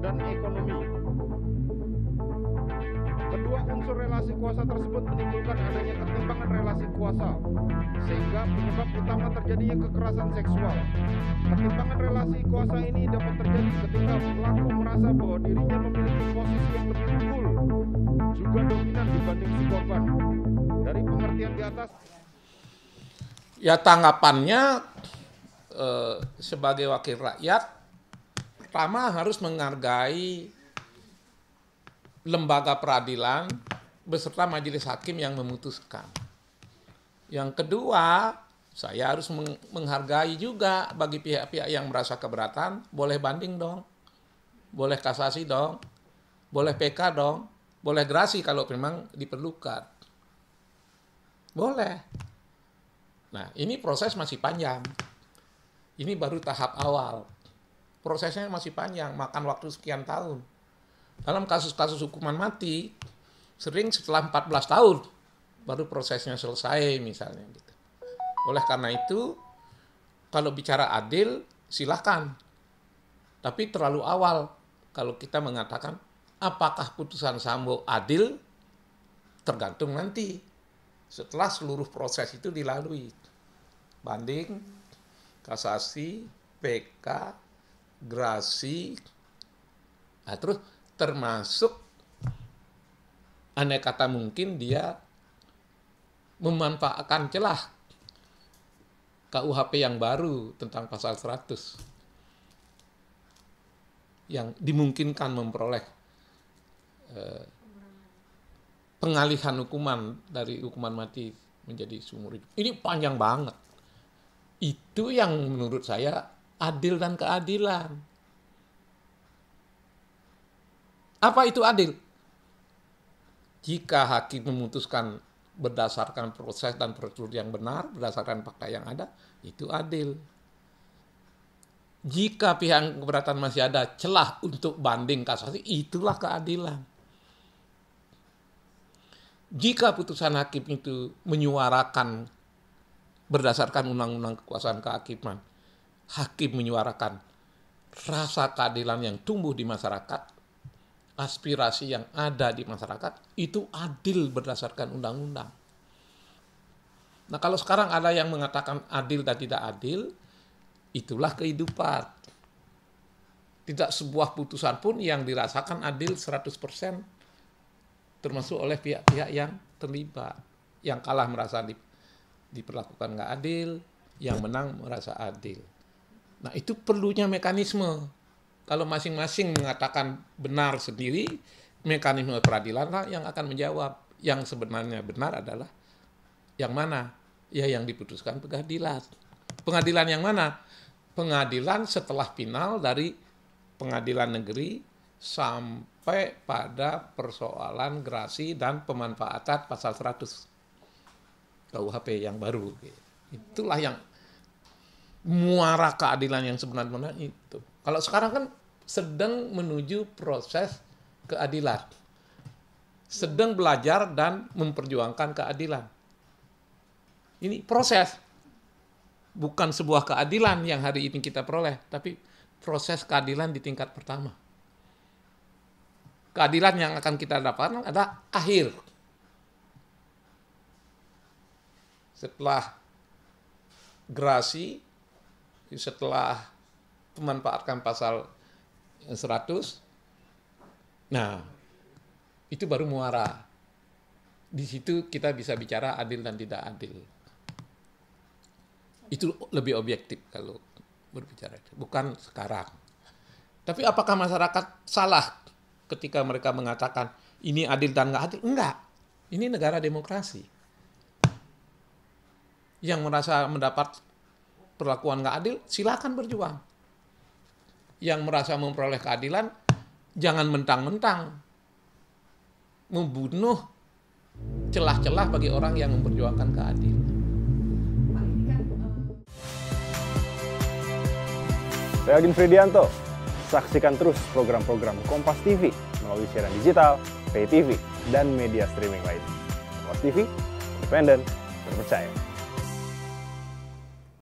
dan ekonomi. Kedua unsur relasi kuasa tersebut menimbulkan adanya ketimpangan relasi kuasa, sehingga penyebab utama terjadinya kekerasan seksual. Ketimpangan relasi kuasa ini dapat terjadi ketika pelaku merasa bahwa dirinya memiliki posisi yang lebih unggul, juga dominan dibanding si korban. Dari pengertian di atas, ya tanggapannya eh, sebagai wakil rakyat pertama harus menghargai lembaga peradilan beserta majelis hakim yang memutuskan. Yang kedua, saya harus menghargai juga bagi pihak-pihak yang merasa keberatan, boleh banding dong, boleh kasasi dong, boleh PK dong, boleh gerasi kalau memang diperlukan. Boleh. Nah, ini proses masih panjang. Ini baru tahap awal. Prosesnya masih panjang, makan waktu sekian tahun. Dalam kasus-kasus hukuman mati, sering setelah 14 tahun baru prosesnya selesai misalnya gitu. Oleh karena itu, kalau bicara adil, silakan Tapi terlalu awal kalau kita mengatakan apakah putusan Sambo adil tergantung nanti setelah seluruh proses itu dilalui banding kasasi PK grasi nah terus termasuk aneh kata mungkin dia memanfaatkan celah KUHP yang baru tentang pasal 100 yang dimungkinkan memperoleh eh, pengalihan hukuman dari hukuman mati menjadi seumur hidup. Ini panjang banget. Itu yang menurut saya adil dan keadilan. Apa itu adil? Jika hakim memutuskan berdasarkan proses dan prosedur yang benar, berdasarkan fakta yang ada, itu adil. Jika pihak keberatan masih ada celah untuk banding kasasi, itulah keadilan jika putusan hakim itu menyuarakan berdasarkan undang-undang kekuasaan kehakiman, hakim menyuarakan rasa keadilan yang tumbuh di masyarakat, aspirasi yang ada di masyarakat, itu adil berdasarkan undang-undang. Nah kalau sekarang ada yang mengatakan adil dan tidak adil, itulah kehidupan. Tidak sebuah putusan pun yang dirasakan adil 100% termasuk oleh pihak-pihak yang terlibat yang kalah merasa di, diperlakukan nggak adil yang menang merasa adil nah itu perlunya mekanisme kalau masing-masing mengatakan benar sendiri mekanisme peradilan lah yang akan menjawab yang sebenarnya benar adalah yang mana ya yang diputuskan pengadilan pengadilan yang mana pengadilan setelah final dari pengadilan negeri sampai sampai pada persoalan gerasi dan pemanfaatan pasal 100 KUHP yang baru. Itulah yang muara keadilan yang sebenarnya itu. Kalau sekarang kan sedang menuju proses keadilan. Sedang belajar dan memperjuangkan keadilan. Ini proses. Bukan sebuah keadilan yang hari ini kita peroleh, tapi proses keadilan di tingkat pertama keadilan yang akan kita dapatkan adalah akhir. Setelah gerasi, setelah memanfaatkan pasal 100, nah itu baru muara. Di situ kita bisa bicara adil dan tidak adil. Itu lebih objektif kalau berbicara, bukan sekarang. Tapi apakah masyarakat salah ketika mereka mengatakan ini adil dan nggak adil. Enggak. Ini negara demokrasi. Yang merasa mendapat perlakuan nggak adil, silakan berjuang. Yang merasa memperoleh keadilan, jangan mentang-mentang membunuh celah-celah bagi orang yang memperjuangkan keadilan. Saya Agin Fridianto, Saksikan terus program-program Kompas TV melalui siaran digital, pay TV, dan media streaming lain. Kompas TV, independen, terpercaya.